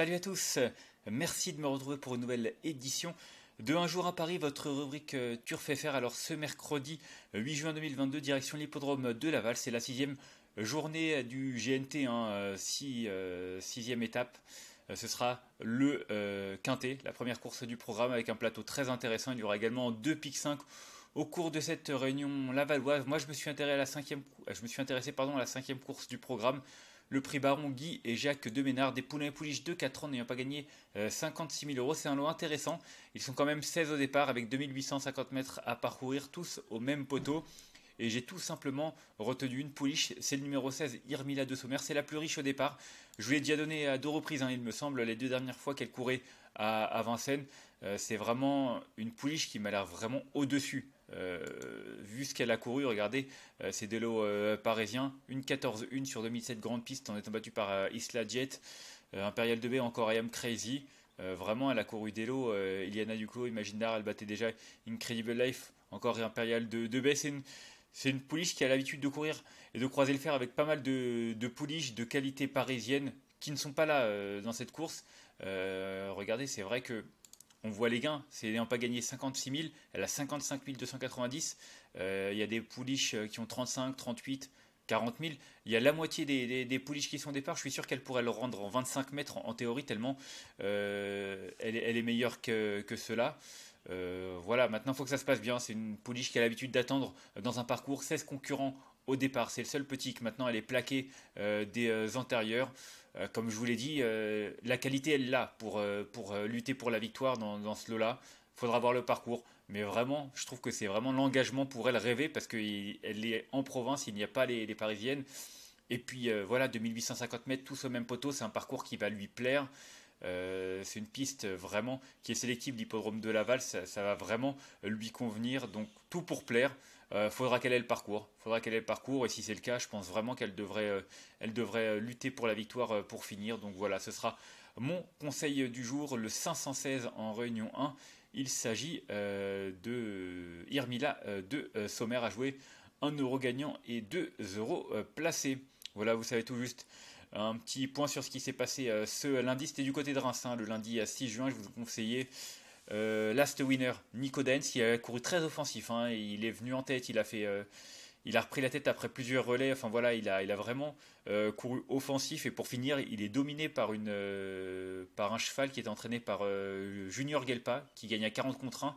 Salut à tous, merci de me retrouver pour une nouvelle édition de Un jour à Paris, votre rubrique euh, Turf FR. Alors ce mercredi 8 euh, juin 2022, direction l'hippodrome de Laval, c'est la sixième journée euh, du GNT, hein, sixième étape. Ce sera le Quintet, la première course du programme avec un plateau très intéressant. Il y aura également deux pics 5 au cours de cette réunion lavalloise. Moi, je me suis intéressé à la je à la cinquième course du programme. Le prix Baron Guy et Jacques Deménard des poulains pouliches de 4 ans n'ayant pas gagné 56 euh, 000 euros. C'est un lot intéressant. Ils sont quand même 16 au départ avec 2850 mètres à parcourir tous au même poteau et j'ai tout simplement retenu une pouliche, c'est le numéro 16, Irmila de Sommer, c'est la plus riche au départ. Je vous l'ai déjà donné à deux reprises, hein, il me semble, les deux dernières fois qu'elle courait à, Vincennes. Euh, c'est vraiment une pouliche qui m'a l'air vraiment au-dessus euh, vu ce qu'elle a couru, regardez, c'est des lots parisiens. Une 14-1 sur 2007 grande piste en étant battue par euh, Isla Jet. Euh, Imperial 2B encore I Am Crazy. vraiment, elle a couru des lots. Iliana Duclos, Imagine elle battait déjà Incredible Life. Encore Imperial 2, b C'est une, c'est une pouliche qui a l'habitude de courir et de croiser le fer avec pas mal de, de pouliches de qualité parisienne qui ne sont pas là dans cette course. regardez, c'est vrai que on voit les gains. C'est n'ayant pas gagné 56 000, elle a 55 290. Euh, il y a des pouliches euh, qui ont 35, 38, 40 000. Il y a la moitié des, des, qui sont départ. Je suis sûr qu'elle pourrait le rendre en 25 mètres en, théorie, tellement euh, elle, est meilleure que, cela. voilà, maintenant il faut que ça se passe bien. C'est une pouliche qui a l'habitude d'attendre dans un parcours 16 concurrents au départ. C'est le seul petit que maintenant elle est plaquée euh, des euh, antérieurs. Euh, comme je vous l'ai dit, la qualité elle l'a pour, pour lutter pour la victoire dans, ce lot-là. Il Faudra voir le parcours. Mais vraiment, je trouve que c'est vraiment l'engagement pour elle rêver parce qu'elle est en province, il n'y a pas les, Parisiennes. Et puis voilà, 2850 mètres, tous au même poteau, c'est un parcours qui va lui plaire. c'est une piste vraiment qui est sélective, l'hippodrome de Laval, ça, va vraiment lui convenir. Donc tout pour plaire. Euh, faudra qu'elle ait le parcours. Faudra qu'elle ait le Et si c'est le cas, je pense vraiment qu'elle devrait, euh, elle devrait euh, lutter pour la victoire pour finir. Donc voilà, ce sera mon conseil du jour, le 516 en réunion 1. Il s'agit de Irmila de Sommer à jouer 1 euro gagnant et 2 euros placés. Voilà, vous savez tout juste. Un petit point sur ce qui s'est passé ce lundi, c'était du côté de Reims, hein, le lundi 6 juin, je vous conseillais euh, last winner, Nico Dens, qui a couru très offensif. Hein. il est venu en tête, il a fait. Euh, il a repris la tête après plusieurs relais. Enfin voilà, il a, il a vraiment euh, couru offensif. Et pour finir, il est dominé par, une, par un cheval qui est entraîné par Junior Gelpa, qui gagne à 40 contre 1.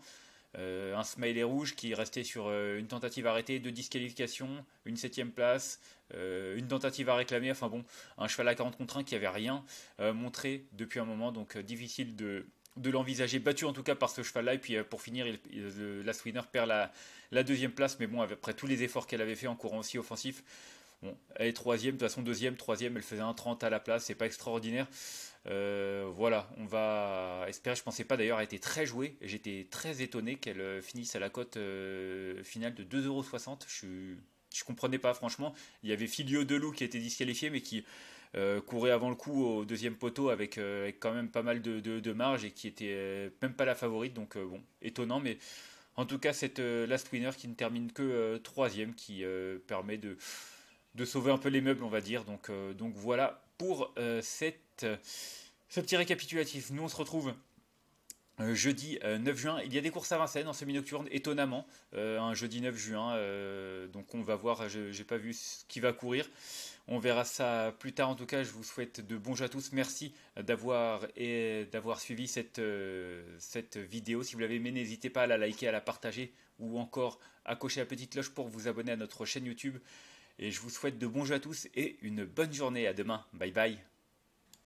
un smiley rouge qui est resté sur une tentative arrêtée, deux disqualifications, une septième place, une tentative à réclamer. Enfin bon, un cheval à 40 contre 1 qui avait rien montré depuis un moment. Donc difficile de, de l'envisager battu en tout cas par ce cheval-là. Et puis euh, pour finir, la il, perd la, la, deuxième place. Mais bon, après tous les efforts qu'elle avait fait en courant aussi offensif, bon, elle est troisième. De toute façon, deuxième, troisième, elle faisait un 30 à la place. C'est pas extraordinaire. Euh, voilà, on va espérer. Je pensais pas d'ailleurs, elle était très jouée. J'étais très étonné qu'elle euh, finisse à la cote finale de 2,60€. Je, je comprenais pas, franchement. Il y avait Filio Delou qui était disqualifié, mais qui euh, courait avant le coup au deuxième poteau euh, avec, quand même pas mal de, de, de marge et qui était euh, même pas la favorite. Donc bon, étonnant, mais en tout cas cette last winner qui ne termine que troisième, qui permet de, de sauver un peu les meubles, on va dire. Donc, donc voilà pour cette, ce petit récapitulatif. Nous on se retrouve euh, jeudi 9 euh, juin. Il y a des courses à Vincennes en semi-nocturne, étonnamment, euh, un jeudi 9 juin. donc on va voir, je n'ai pas vu ce qui va courir. On verra ça plus tard. En tout cas, je vous souhaite de bons jeux à tous. Merci d'avoir d'avoir suivi cette, cette vidéo. Si vous l'avez aimée, n'hésitez pas à la liker, à la partager ou encore à cocher la petite cloche pour vous abonner à notre chaîne YouTube. Et je vous souhaite de bons jeux à tous et une bonne journée. À demain. Bye bye.